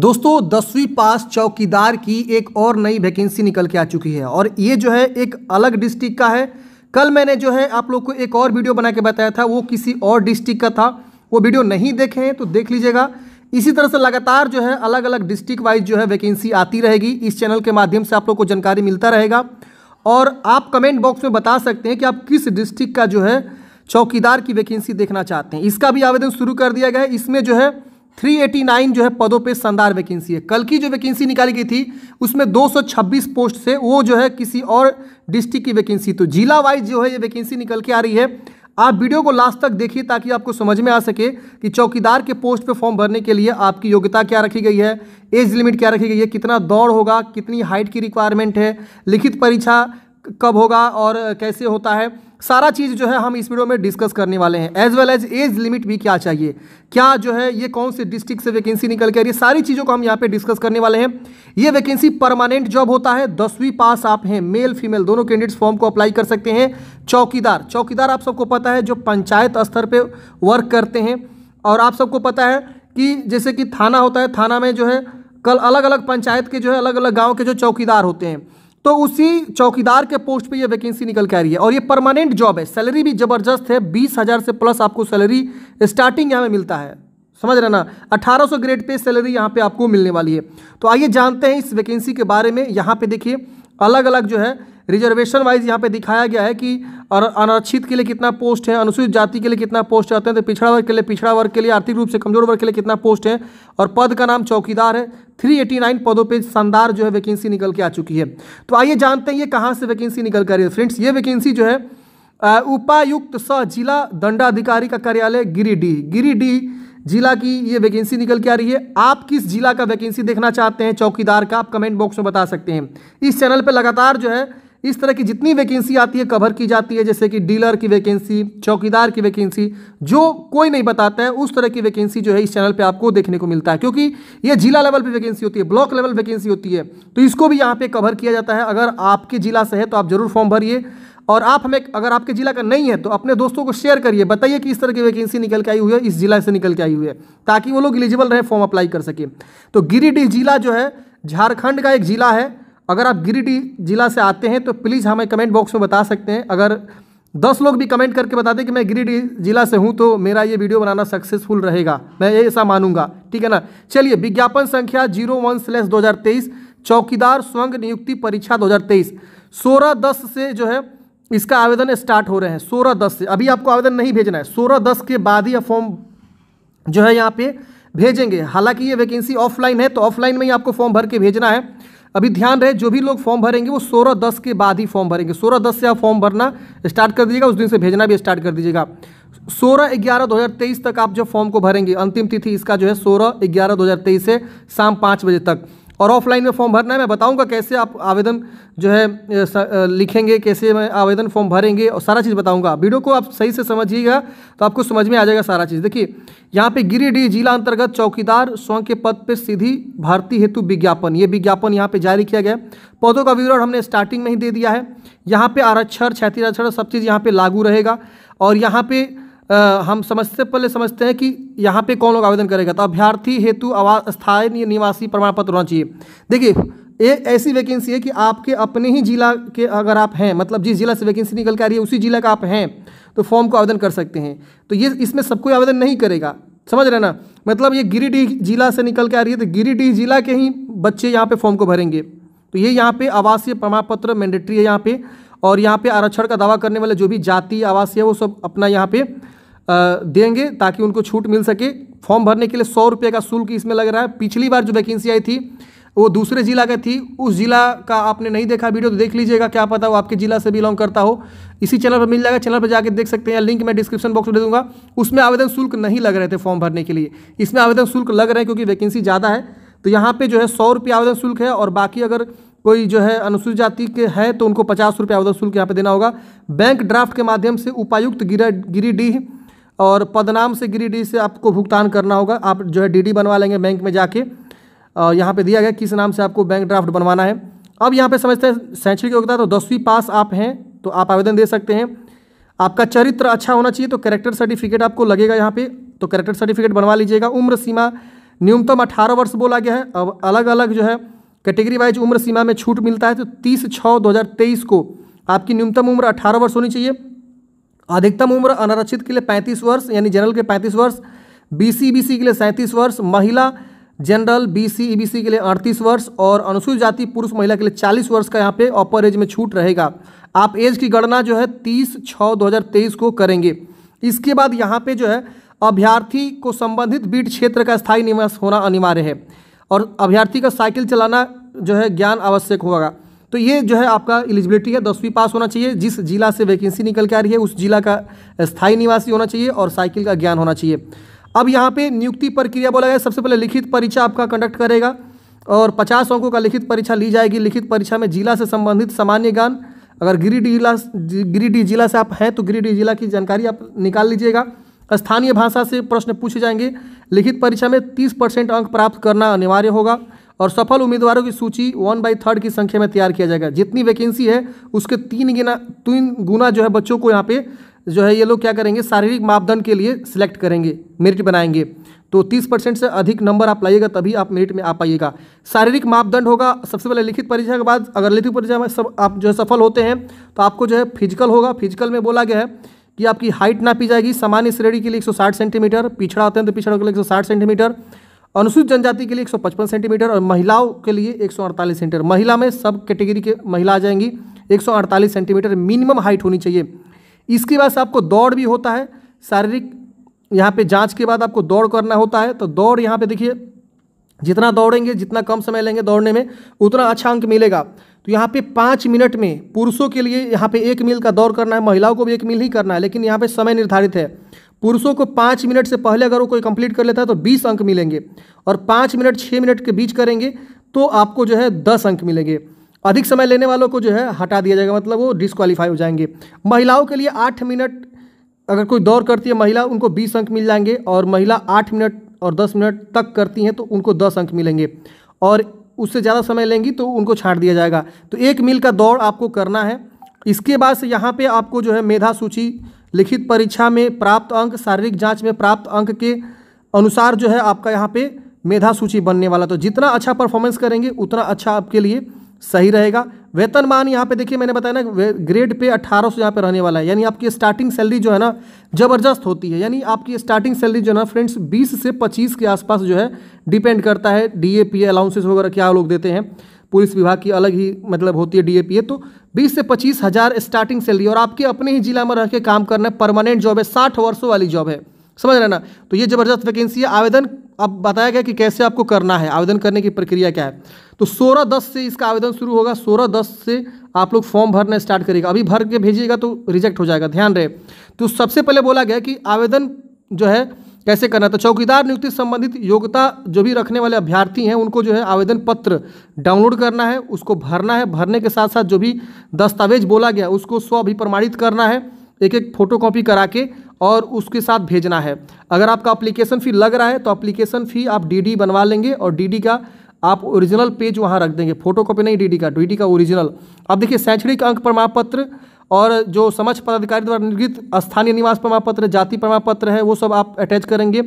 दोस्तों दसवीं पास चौकीदार की एक और नई वैकेंसी निकल के आ चुकी है और ये जो है एक अलग डिस्ट्रिक्ट का है कल मैंने जो है आप लोग को एक और वीडियो बना के बताया था वो किसी और डिस्ट्रिक्ट का था वो वीडियो नहीं देखे हैं तो देख लीजिएगा इसी तरह से लगातार जो है अलग अलग डिस्ट्रिक्ट वाइज जो है वैकेंसी आती रहेगी इस चैनल के माध्यम से आप लोग को जानकारी मिलता रहेगा और आप कमेंट बॉक्स में बता सकते हैं कि आप किस डिस्ट्रिक्ट का जो है चौकीदार की वैकेंसी देखना चाहते हैं इसका भी आवेदन शुरू कर दिया गया है इसमें जो है 389 जो है पदों पे शानदार वैकेंसी है कल की जो वैकेंसी निकाली गई थी उसमें 226 पोस्ट से वो जो है किसी और डिस्ट्रिक्ट की वैकेंसी तो जिला वाइज जो है ये वैकेंसी निकल के आ रही है आप वीडियो को लास्ट तक देखिए ताकि आपको समझ में आ सके कि चौकीदार के पोस्ट पे फॉर्म भरने के लिए आपकी योग्यता क्या रखी गई है एज लिमिट क्या रखी गई है कितना दौड़ होगा कितनी हाइट की रिक्वायरमेंट है लिखित परीक्षा कब होगा और कैसे होता है सारा चीज़ जो है हम इस वीडियो में डिस्कस करने वाले हैं as well as age limit भी क्या चाहिए क्या जो है ये कौन से डिस्ट्रिक्ट से वैकेंसी निकल के आ रही है सारी चीज़ों को हम यहाँ पे डिस्कस करने वाले हैं ये वैकेंसी परमानेंट जॉब होता है दसवीं पास आप हैं मेल फीमेल दोनों कैंडिडेट्स फॉर्म को अप्लाई कर सकते हैं चौकीदार चौकीदार आप सबको पता है जो पंचायत स्तर पर वर्क करते हैं और आप सबको पता है कि जैसे कि थाना होता है थाना में जो है कल अलग अलग पंचायत के जो है अलग अलग गाँव के जो चौकीदार होते हैं तो उसी चौकीदार के पोस्ट पे ये वैकेंसी निकल के आ रही है और ये परमानेंट जॉब है सैलरी भी ज़बरदस्त है बीस हज़ार से प्लस आपको सैलरी स्टार्टिंग यहाँ में मिलता है समझ रहे ना 1800 ग्रेड पे सैलरी यहाँ पे आपको मिलने वाली है तो आइए जानते हैं इस वैकेंसी के बारे में यहाँ पे देखिए अलग अलग जो है रिजर्वेशन वाइज यहाँ पे दिखाया गया है कि अनारक्षित के लिए कितना पोस्ट है अनुसूचित जाति के लिए कितना पोस्ट है अत्यंत पिछड़ा वर्ग के लिए पिछड़ा वर्ग के लिए आर्थिक रूप से कमजोर वर्ग के लिए कितना पोस्ट है और पद का नाम चौकीदार है थ्री एटी नाइन पदों पर शानदार जो है वैकेंसी निकल के आ चुकी है तो आइए जानते हैं ये कहाँ से वैकेंसी निकल कर रही है फ्रेंड्स ये वैकेंसी जो है उपायुक्त सह जिला दंडाधिकारी का कार्यालय गिरिडीह गिरिडीह जिला की ये वैकेंसी निकल के आ रही है आप किस जिला का वैकेंसी देखना चाहते हैं चौकीदार का आप कमेंट बॉक्स में बता सकते हैं इस चैनल पर लगातार जो है इस तरह की जितनी वैकेंसी आती है कवर की जाती है जैसे कि डीलर की वैकेंसी चौकीदार की वैकेंसी जो कोई नहीं बताता है उस तरह की वैकेंसी जो है इस चैनल पे आपको देखने को मिलता है क्योंकि ये जिला लेवल पे वैकेंसी होती है ब्लॉक लेवल वैकेंसी होती है तो इसको भी यहाँ पर कवर किया जाता है अगर आपके जिला से है तो आप जरूर फॉर्म भरिए और आप हमें अगर आपके जिला का नहीं है तो अपने दोस्तों को शेयर करिए बताइए कि इस तरह की वैकेंसी निकल के आई हुई है इस जिला से निकल के आई हुई है ताकि वो लोग एलिजिबल रहे फॉर्म अप्लाई कर सकें तो गिरिडीह जिला जो है झारखंड का एक जिला है अगर आप गिरिडीह जिला से आते हैं तो प्लीज़ हमें कमेंट बॉक्स में बता सकते हैं अगर दस लोग भी कमेंट करके बता दें कि मैं गिरिडीह जिला से हूं तो मेरा ये वीडियो बनाना सक्सेसफुल रहेगा मैं ये ऐसा मानूंगा ठीक है ना चलिए विज्ञापन संख्या जीरो वन स्लैस दो हज़ार तेईस चौकीदार स्वंग नियुक्ति परीक्षा दो हज़ार तेईस सोलह दस से जो है इसका आवेदन स्टार्ट हो रहे हैं सोलह दस से अभी आपको आवेदन नहीं भेजना है सोलह दस के बाद ही फॉर्म जो है यहाँ पे भेजेंगे हालांकि ये वैकेंसी ऑफलाइन है तो ऑफलाइन में ही आपको फॉर्म भर के भेजना है अभी ध्यान रहे जो भी लोग फॉर्म भरेंगे वो सोलह दस के बाद ही फॉर्म भरेंगे सोलह दस से आप फॉर्म भरना स्टार्ट कर दीजिएगा उस दिन से भेजना भी स्टार्ट कर दीजिएगा सोलह ग्यारह दो हज़ार तेईस तक आप जो फॉर्म को भरेंगे अंतिम तिथि इसका जो है सोलह ग्यारह दो हज़ार तेईस से शाम पाँच बजे तक और ऑफलाइन में फॉर्म भरना है मैं बताऊंगा कैसे आप आवेदन जो है लिखेंगे कैसे मैं आवेदन फॉर्म भरेंगे और सारा चीज़ बताऊंगा वीडियो को आप सही से समझिएगा तो आपको समझ में आ जाएगा सारा चीज़ देखिए यहाँ पे गिरिडीह जिला अंतर्गत चौकीदार स्वयं के पद पर सीधी भारतीय हेतु विज्ञापन ये विज्ञापन यहाँ पर जारी किया गया पौधों का विवरण हमने स्टार्टिंग में ही दे दिया है यहाँ पर आरक्षर क्षतिरक्षर सब चीज़ यहाँ पर लागू रहेगा और यहाँ पर आ, हम समझते पहले समझते हैं कि यहाँ पे कौन लोग आवेदन करेगा तो अभ्यर्थी हेतु आवास स्थायी निवासी प्रमाण पत्र होना चाहिए देखिए ये ऐसी वैकेंसी है कि आपके अपने ही जिला के अगर आप हैं मतलब जिस जिला से वैकेंसी निकल के आ रही है उसी जिला का आप हैं तो फॉर्म को आवेदन कर सकते हैं तो ये इसमें सबको आवेदन नहीं करेगा समझ रहे ना मतलब ये गिरिडीह जिला से निकल के आ रही है तो गिरिडीह जिला के ही बच्चे यहाँ पे फॉर्म को भरेंगे तो ये यहाँ पे आवासीय प्रमाण पत्र मैंडेटरी है यहाँ पे और यहाँ पे आरक्षण का दावा करने वाले जो भी जाति आवासीय है वो सब अपना यहाँ पे देंगे ताकि उनको छूट मिल सके फॉर्म भरने के लिए सौ रुपये का शुल्क इसमें लग रहा है पिछली बार जो वैकेंसी आई थी वो दूसरे जिला का थी उस जिला का आपने नहीं देखा वीडियो तो देख लीजिएगा क्या पता वो आपके जिला से बिलोंग करता हो इसी चैनल पर मिल जाएगा चैनल पर जाकर देख सकते हैं लिंक मैं डिस्क्रिप्शन बॉक्स में दे दूंगा उसमें आवेदन शुल्क नहीं लग रहे थे फॉर्म भरने के लिए इसमें आवेदन शुल्क लग रहे हैं क्योंकि वैकेंसी ज़्यादा है तो यहाँ पे जो है सौ रुपये आवेदन शुल्क है और बाकी अगर कोई जो है अनुसूचित जाति के हैं तो उनको पचास रुपये आवेदन शुल्क यहाँ पे देना होगा बैंक ड्राफ्ट के माध्यम से उपायुक्त गिरा गिरिडीह और पदनाम से गिरिडीह से आपको भुगतान करना होगा आप जो है डीडी बनवा लेंगे बैंक में जाके और यहाँ पे दिया गया किस नाम से आपको बैंक ड्राफ्ट बनवाना है अब यहाँ पर समझते हैं शैक्षणिक योग्यता तो दसवीं पास आप हैं तो आप आवेदन दे सकते हैं आपका चरित्र अच्छा होना चाहिए तो करेक्टर सर्टिफिकेट आपको लगेगा यहाँ पे तो करेक्टर सर्टिफिकेट बनवा लीजिएगा उम्र सीमा न्यूनतम अठारह वर्ष बोला गया है अब अलग अलग जो है कैटेगरी वाइज उम्र सीमा में छूट मिलता है तो तीस छः दो हज़ार तेईस को आपकी न्यूनतम उम्र अठारह वर्ष होनी चाहिए अधिकतम उम्र अनारक्षित के लिए पैंतीस वर्ष यानी जनरल के पैंतीस वर्ष बीसी बीसी के लिए सैंतीस वर्ष महिला जनरल बीसी ईबीसी के लिए अड़तीस वर्ष और अनुसूचित जाति पुरुष महिला के लिए चालीस वर्ष का यहाँ पे अपर एज में छूट रहेगा आप एज की गणना जो है तीस छः दो हज़ार तेईस को करेंगे इसके बाद यहाँ पे जो है अभ्यर्थी को संबंधित बीट क्षेत्र का स्थायी निवास होना अनिवार्य है और अभ्यर्थी का साइकिल चलाना जो है ज्ञान आवश्यक होगा तो ये जो है आपका एलिजिबिलिटी है दसवीं पास होना चाहिए जिस जिला से वैकेंसी निकल के आ रही है उस जिला का स्थायी निवासी होना चाहिए और साइकिल का ज्ञान होना चाहिए अब यहाँ पे नियुक्ति प्रक्रिया बोला गया सबसे पहले लिखित परीक्षा आपका कंडक्ट करेगा और पचास अंकों का लिखित परीक्षा ली जाएगी लिखित परीक्षा में जिला से संबंधित सामान्य ज्ञान अगर गिरिडीह जिला गिरिडीह जिला से आप हैं तो गिरिडीह जिला की जानकारी आप निकाल लीजिएगा स्थानीय भाषा से प्रश्न पूछे जाएंगे लिखित परीक्षा में तीस परसेंट अंक प्राप्त करना अनिवार्य होगा और सफल उम्मीदवारों की सूची वन बाई थर्ड की संख्या में तैयार किया जाएगा जितनी वैकेंसी है उसके तीन गिना तीन गुना जो है बच्चों को यहाँ पे जो है ये लोग क्या करेंगे शारीरिक मापदंड के लिए सिलेक्ट करेंगे मेरिट बनाएंगे तो 30 परसेंट से अधिक नंबर आप लाइएगा तभी आप मेरिट में आ पाइएगा शारीरिक मापदंड होगा सबसे पहले लिखित परीक्षा के बाद अगर लिखित परीक्षा में सब आप जो है सफल होते हैं तो आपको जो है फिजिकल होगा फिजिकल में बोला गया है कि आपकी हाइट नापी जाएगी सामान्य श्रेणी के लिए 160 सेंटीमीटर पिछड़ा अत्यंत तो पिछड़ा के लिए 160 सेंटीमीटर अनुसूचित जनजाति के लिए 155 सेंटीमीटर और महिलाओं के लिए 148 सेंटीमीटर महिला में सब कैटेगरी के महिला आ जाएंगी 148 सेंटीमीटर मिनिमम हाइट होनी चाहिए इसके बाद आपको दौड़ भी होता है शारीरिक यहाँ पर जाँच के बाद आपको दौड़ करना होता है तो दौड़ यहाँ पर देखिए जितना दौड़ेंगे जितना कम समय लेंगे दौड़ने में उतना अच्छा अंक मिलेगा तो यहाँ पे पाँच मिनट में पुरुषों के लिए यहाँ पे एक मील का दौड़ करना है महिलाओं को भी एक मील ही करना है लेकिन यहाँ पे समय निर्धारित है पुरुषों को पाँच मिनट से पहले अगर वो कोई कंप्लीट कर लेता है तो बीस अंक मिलेंगे और पाँच मिनट छः मिनट के बीच करेंगे तो आपको जो है दस अंक मिलेंगे अधिक समय लेने वालों को जो है हटा दिया जाएगा मतलब वो डिसक्वालीफाई हो जाएंगे महिलाओं के लिए आठ मिनट अगर कोई दौड़ करती है महिला उनको बीस अंक मिल जाएंगे और महिला आठ मिनट और दस मिनट तक करती हैं तो उनको दस अंक मिलेंगे और उससे ज़्यादा समय लेंगी तो उनको छाट दिया जाएगा तो एक मील का दौड़ आपको करना है इसके बाद से यहाँ पे आपको जो है मेधा सूची लिखित परीक्षा में प्राप्त अंक शारीरिक जांच में प्राप्त अंक के अनुसार जो है आपका यहाँ पे मेधा सूची बनने वाला तो जितना अच्छा परफॉर्मेंस करेंगे उतना अच्छा आपके लिए सही रहेगा वेतनमान यहाँ पे देखिए मैंने बताया ना ग्रेड पे 1800 सौ यहाँ पर रहने वाला है यानी आपकी स्टार्टिंग सैलरी जो है ना ज़बरदस्त होती है यानी आपकी स्टार्टिंग सैलरी जो है ना फ्रेंड्स 20 से 25 के आसपास जो है डिपेंड करता है डी ए पी अलाउंसेस वगैरह क्या लोग देते हैं पुलिस विभाग की अलग ही मतलब होती है डी तो बीस से पच्चीस हज़ार स्टार्टिंग सैलरी और आपके अपने ही जिला में रह के काम करना परमानेंट जॉब है साठ वर्षों वाली जॉब है समझ रहे ना तो ये ज़बरदस्त वैकेंसी है आवेदन अब बताया गया कि कैसे आपको करना है आवेदन करने की प्रक्रिया क्या है तो सोलह दस से इसका आवेदन शुरू होगा सोलह दस से आप लोग फॉर्म भरना स्टार्ट करेगा अभी भर के भेजिएगा तो रिजेक्ट हो जाएगा ध्यान रहे तो सबसे पहले बोला गया कि आवेदन जो है कैसे करना तो चौकीदार नियुक्ति संबंधित योग्यता जो भी रखने वाले अभ्यर्थी हैं उनको जो है आवेदन पत्र डाउनलोड करना है उसको भरना है भरने के साथ साथ जो भी दस्तावेज बोला गया उसको स्व अभिप्रमाणित करना है एक एक फोटो कॉपी करा के और उसके साथ भेजना है अगर आपका अप्लीकेशन फ़ी लग रहा है तो अप्लीकेशन फ़ी आप डीडी बनवा लेंगे और डीडी का आप ओरिजिनल पेज वहाँ रख देंगे फोटो कॉपी नहीं डीडी का डीडी का ओरिजिनल अब देखिए शैक्षणिक अंक प्रमाण पत्र और जो समझ पदाधिकारी द्वारा निर्गित स्थानीय निवास प्रमाण पत्र जाति प्रमाण पत्र है वो सब आप अटैच करेंगे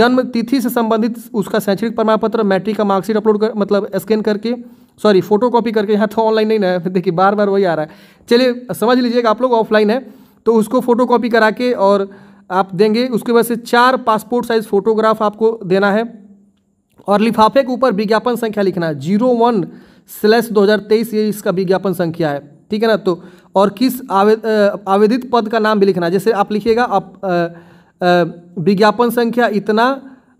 जन्म तिथि से संबंधित उसका शैक्षणिक प्रमाण पत्र मैट्रिक का मार्कशीट अपलोड कर मतलब स्कैन करके सॉरी फोटो कॉपी करके यहाँ तो ऑनलाइन नहीं है देखिए बार बार वही आ रहा है चलिए समझ लीजिएगा आप लोग ऑफलाइन है तो उसको फ़ोटो कॉपी करा के और आप देंगे उसके बाद से चार पासपोर्ट साइज़ फ़ोटोग्राफ आपको देना है और लिफाफे के ऊपर विज्ञापन संख्या लिखना है जीरो वन स्लैश दो हज़ार तेईस ये इसका विज्ञापन संख्या है ठीक है ना तो और किस आवे आवेदित पद का नाम भी लिखना है जैसे आप लिखिएगा आप विज्ञापन संख्या इतना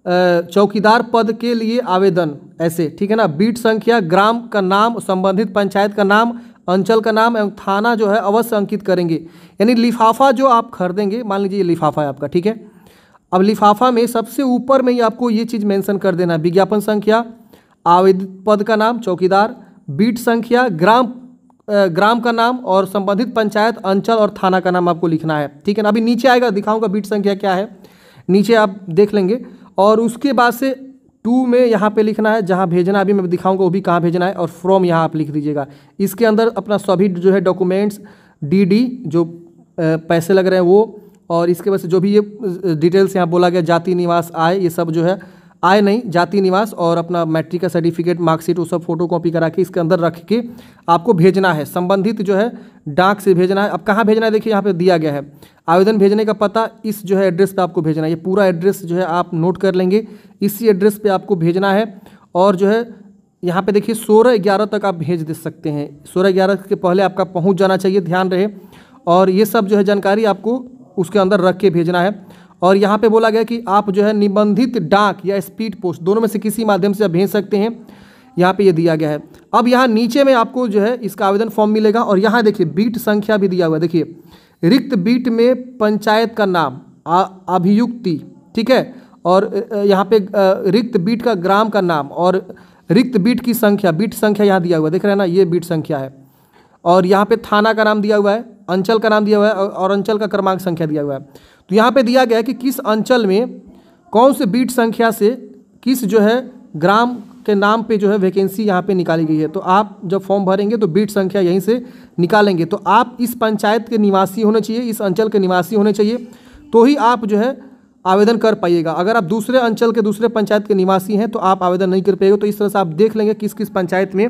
चौकीदार पद के लिए आवेदन ऐसे ठीक है ना बीट संख्या ग्राम का नाम संबंधित पंचायत का नाम अंचल का नाम एवं थाना जो है अवश्य अंकित करेंगे यानी लिफाफा जो आप खरीदेंगे मान लीजिए लिफाफा है आपका ठीक है अब लिफाफा में सबसे ऊपर में ही आपको ये चीज़ मेंशन कर देना है विज्ञापन संख्या आवेदित पद का नाम चौकीदार बीट संख्या ग्राम ग्राम का नाम और संबंधित पंचायत अंचल और थाना का नाम आपको लिखना है ठीक है ना अभी नीचे आएगा दिखाऊंगा बीट संख्या क्या है नीचे आप देख लेंगे और उसके बाद से टू में यहाँ पे लिखना है जहाँ भेजना अभी मैं दिखाऊंगा वो भी कहाँ भेजना है और फ्रॉम यहाँ आप लिख दीजिएगा इसके अंदर अपना सभी जो है डॉक्यूमेंट्स डीडी जो पैसे लग रहे हैं वो और इसके वजह से जो भी ये डिटेल्स यहाँ बोला गया जाति निवास आय ये सब जो है आय नहीं जाति निवास और अपना मैट्रिक का सर्टिफिकेट मार्कशीट वो सब फोटो कॉपी करा के इसके अंदर रख के आपको भेजना है संबंधित जो है डाक से भेजना है अब कहाँ भेजना है देखिए यहाँ पे दिया गया है आवेदन भेजने का पता इस जो है एड्रेस पे आपको भेजना है ये पूरा एड्रेस जो है आप नोट कर लेंगे इसी एड्रेस पे आपको भेजना है और जो है यहाँ पे देखिए सोलह ग्यारह तक आप भेज दे सकते हैं सोलह ग्यारह के पहले आपका पहुँच जाना चाहिए ध्यान रहे और ये सब जो है जानकारी आपको उसके अंदर रख के भेजना है और यहाँ पर बोला गया कि आप जो है निबंधित डाक या स्पीड पोस्ट दोनों में से किसी माध्यम से आप भेज सकते हैं यहाँ पे ये यह दिया गया है अब यहाँ नीचे में आपको जो है इसका आवेदन फॉर्म मिलेगा और यहाँ देखिए बीट संख्या भी दिया हुआ है देखिए रिक्त बीट में पंचायत का नाम अभियुक्ति ठीक है और यहाँ पे रिक्त बीट का ग्राम का नाम और रिक्त बीट की संख्या बीट संख्या यहाँ दिया हुआ है देख रहे हैं ना ये बीट संख्या है और यहाँ पे थाना का नाम दिया हुआ है अंचल का नाम दिया हुआ है और अंचल का क्रमांक संख्या दिया हुआ है तो यहाँ पे दिया गया है कि किस अंचल में कौन से बीट संख्या से किस जो है ग्राम के नाम पे जो है वैकेंसी यहाँ पे निकाली गई है तो आप जब फॉर्म भरेंगे तो बीट संख्या यहीं से निकालेंगे तो आप इस पंचायत के निवासी होने चाहिए इस अंचल के निवासी होने चाहिए तो ही आप जो है आवेदन कर पाइएगा अगर आप दूसरे अंचल के दूसरे पंचायत के निवासी हैं तो आप आवेदन नहीं कर पाएगा तो इस तरह से आप देख लेंगे किस किस पंचायत में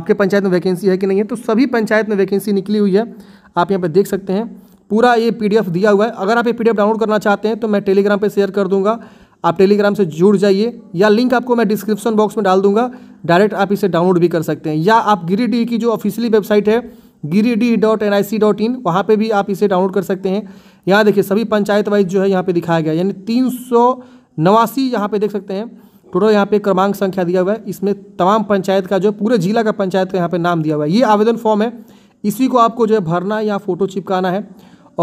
आपके पंचायत में वैकेंसी है कि नहीं है तो सभी पंचायत में वैकेंसी निकली हुई है आप यहाँ पर देख सकते हैं पूरा ये पीडीएफ दिया हुआ है अगर आप ये पीडीएफ डाउनलोड करना चाहते हैं तो मैं टेलीग्राम पर शेयर कर दूँगा आप टेलीग्राम से जुड़ जाइए या लिंक आपको मैं डिस्क्रिप्शन बॉक्स में डाल दूंगा डायरेक्ट आप इसे डाउनलोड भी कर सकते हैं या आप गिरिडीह की जो ऑफिशियली वेबसाइट है Giridih dot N I C dot in वहाँ पर भी आप इसे डाउनलोड कर सकते हैं यहाँ देखिए सभी पंचायत वाइज जो है यहाँ पर दिखाया गया यानी तीन सौ नवासी यहाँ पर देख सकते हैं टोटल यहाँ पे क्रमांक संख्या दिया हुआ है इसमें तमाम पंचायत का जो पूरे जिला का पंचायत का यहाँ पर नाम दिया हुआ है ये आवेदन फॉर्म है इसी को आपको जो है भरना है या फ़ोटो चिपकाना है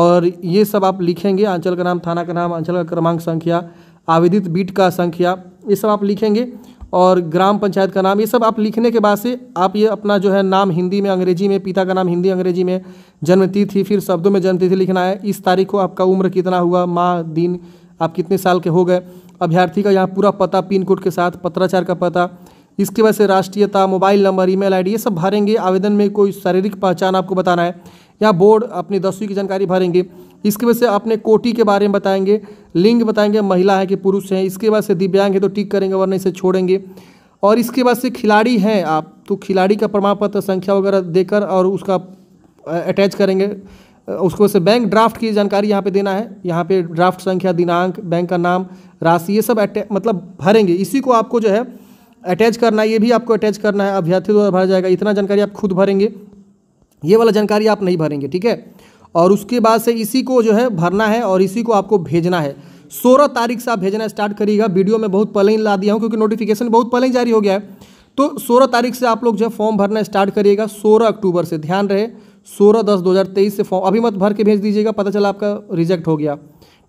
और ये सब आप लिखेंगे आंचल का नाम थाना का नाम आंचल का क्रमांक संख्या आवेदित बीट का संख्या ये सब आप लिखेंगे और ग्राम पंचायत का नाम ये सब आप लिखने के बाद से आप ये अपना जो है नाम हिंदी में अंग्रेजी में पिता का नाम हिंदी अंग्रेजी में जन्मतिथि फिर शब्दों में जन्मतिथि लिखना है इस तारीख को आपका उम्र कितना हुआ माह दिन आप कितने साल के हो गए अभ्यर्थी का यहाँ पूरा पता पिन कोड के साथ पत्राचार का पता इसके वजह से राष्ट्रीयता मोबाइल नंबर ईमेल आईडी ये सब भरेंगे आवेदन में कोई शारीरिक पहचान आपको बताना है या बोर्ड अपनी दसवीं की जानकारी भरेंगे इसके वजह से अपने कोटी के बारे में बताएंगे लिंग बताएंगे महिला है कि पुरुष हैं इसके बाद से दिव्यांग है तो टिक करेंगे वरना इसे छोड़ेंगे और इसके बाद से खिलाड़ी हैं आप तो खिलाड़ी का प्रमाण पत्र संख्या वगैरह देकर और उसका अटैच करेंगे उसको से बैंक ड्राफ्ट की जानकारी यहाँ पे देना है यहाँ पे ड्राफ्ट संख्या दिनांक बैंक का नाम राशि ये सब मतलब भरेंगे इसी को आपको जो है अटैच करना है ये भी आपको अटैच करना है अभ्यर्थी द्वारा भरा जाएगा इतना जानकारी आप खुद भरेंगे ये वाला जानकारी आप नहीं भरेंगे ठीक है और उसके बाद से इसी को जो है भरना है और इसी को आपको भेजना है सोलह तारीख से आप भेजना स्टार्ट करिएगा वीडियो में बहुत पहले ही ला दिया हूँ क्योंकि नोटिफिकेशन बहुत पहले ही जारी हो गया है तो सोलह तारीख से आप लोग जो है फॉर्म भरना स्टार्ट करिएगा सोलह अक्टूबर से ध्यान रहे सोलह दस दो हज़ार तेईस से फॉर्म अभी मत भर के भेज दीजिएगा पता चला आपका रिजेक्ट हो गया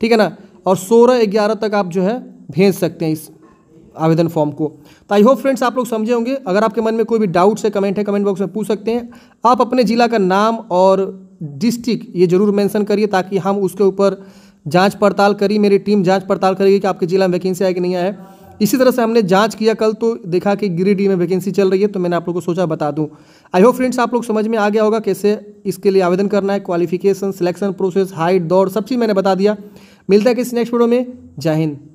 ठीक है ना और सोलह ग्यारह तक आप जो है भेज सकते हैं इस आवेदन फॉर्म को तो आई होप फ्रेंड्स आप लोग समझे होंगे अगर आपके मन में कोई भी डाउट्स है कमेंट है कमेंट बॉक्स में पूछ सकते हैं आप अपने ज़िला का नाम और डिस्ट्रिक्ट ये जरूर मेंशन करिए ताकि हम उसके ऊपर जांच पड़ताल करी मेरी टीम जांच पड़ताल करेगी कि आपके ज़िला में वैकेंसी आए कि नहीं आए इसी तरह से हमने जांच किया कल तो देखा कि गिरिडीह में वैकेंसी चल रही है तो मैंने आप लोग को सोचा बता दूं आई होप फ्रेंड्स आप लोग समझ में आ गया होगा कैसे इसके लिए आवेदन करना है क्वालिफिकेशन सिलेक्शन प्रोसेस हाइट दौड़ सब चीज़ मैंने बता दिया मिलता है किसी नेक्स्ट वीडियो में जय हिंद